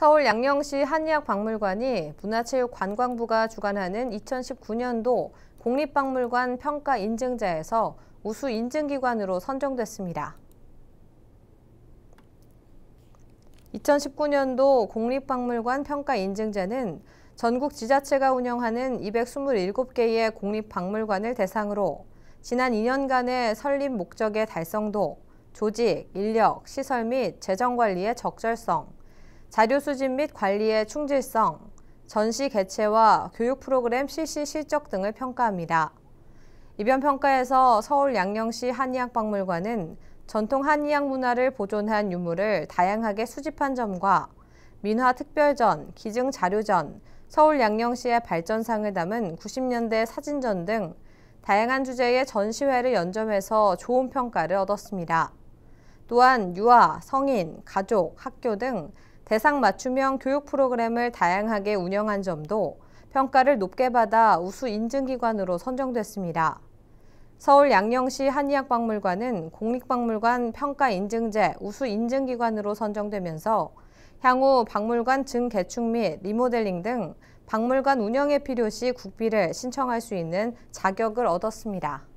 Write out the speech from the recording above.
서울 양녕시 한의학박물관이 문화체육관광부가 주관하는 2019년도 공립박물관 평가 인증자에서 우수 인증기관으로 선정됐습니다. 2019년도 공립박물관 평가 인증자는 전국 지자체가 운영하는 227개의 공립박물관을 대상으로 지난 2년간의 설립 목적의 달성도, 조직, 인력, 시설 및 재정관리의 적절성, 자료 수집 및 관리의 충실성, 전시 개최와 교육 프로그램 실시 실적 등을 평가합니다. 이변 평가에서 서울 양녕시 한의학박물관은 전통 한의학 문화를 보존한 유물을 다양하게 수집한 점과 민화 특별전, 기증 자료전, 서울 양녕시의 발전상을 담은 90년대 사진전 등 다양한 주제의 전시회를 연점해서 좋은 평가를 얻었습니다. 또한 유아, 성인, 가족, 학교 등 대상 맞춤형 교육 프로그램을 다양하게 운영한 점도 평가를 높게 받아 우수 인증기관으로 선정됐습니다. 서울 양녕시 한의학박물관은 공립박물관 평가인증제 우수 인증기관으로 선정되면서 향후 박물관 증개축 및 리모델링 등 박물관 운영에 필요시 국비를 신청할 수 있는 자격을 얻었습니다.